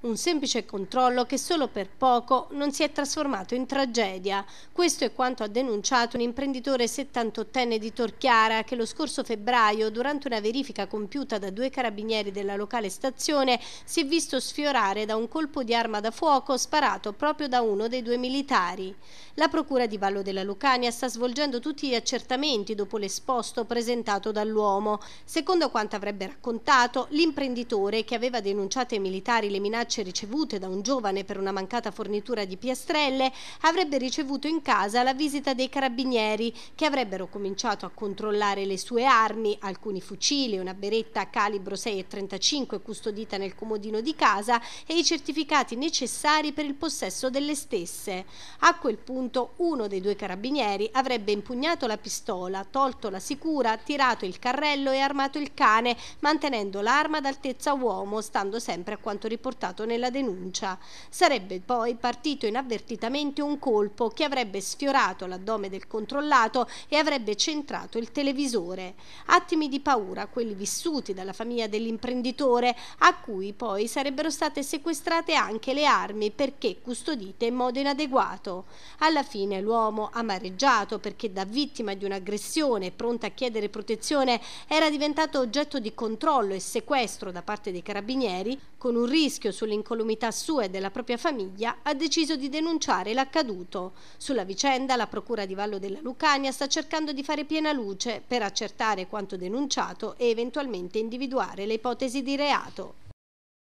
un semplice controllo che solo per poco non si è trasformato in tragedia. Questo è quanto ha denunciato un imprenditore 78enne di Torchiara che lo scorso febbraio, durante una verifica compiuta da due carabinieri della locale stazione, si è visto sfiorare da un colpo di arma da fuoco sparato proprio da uno dei due militari. La procura di Vallo della Lucania sta svolgendo tutti gli accertamenti dopo l'esposto presentato dall'uomo. Secondo quanto avrebbe raccontato, l'imprenditore che aveva denunciato ai militari le minacce minacce ricevute da un giovane per una mancata fornitura di piastrelle, avrebbe ricevuto in casa la visita dei carabinieri che avrebbero cominciato a controllare le sue armi, alcuni fucili, una beretta calibro 6,35 custodita nel comodino di casa e i certificati necessari per il possesso delle stesse. A quel punto uno dei due carabinieri avrebbe impugnato la pistola, tolto la sicura, tirato il carrello e armato il cane, mantenendo l'arma ad altezza uomo, stando sempre a quanto riportato indicato nella denuncia. Sarebbe poi partito inavvertitamente un colpo che avrebbe sfiorato l'addome del controllato e avrebbe centrato il televisore. Attimi di paura quelli vissuti dalla famiglia dell'imprenditore, a cui poi sarebbero state sequestrate anche le armi perché custodite in modo inadeguato. Alla fine l'uomo, amareggiato perché da vittima di un'aggressione pronta a chiedere protezione, era diventato oggetto di controllo e sequestro da parte dei carabinieri, con un rischio sulle sull'incolumità sua e della propria famiglia, ha deciso di denunciare l'accaduto. Sulla vicenda la Procura di Vallo della Lucania sta cercando di fare piena luce per accertare quanto denunciato e eventualmente individuare le ipotesi di reato.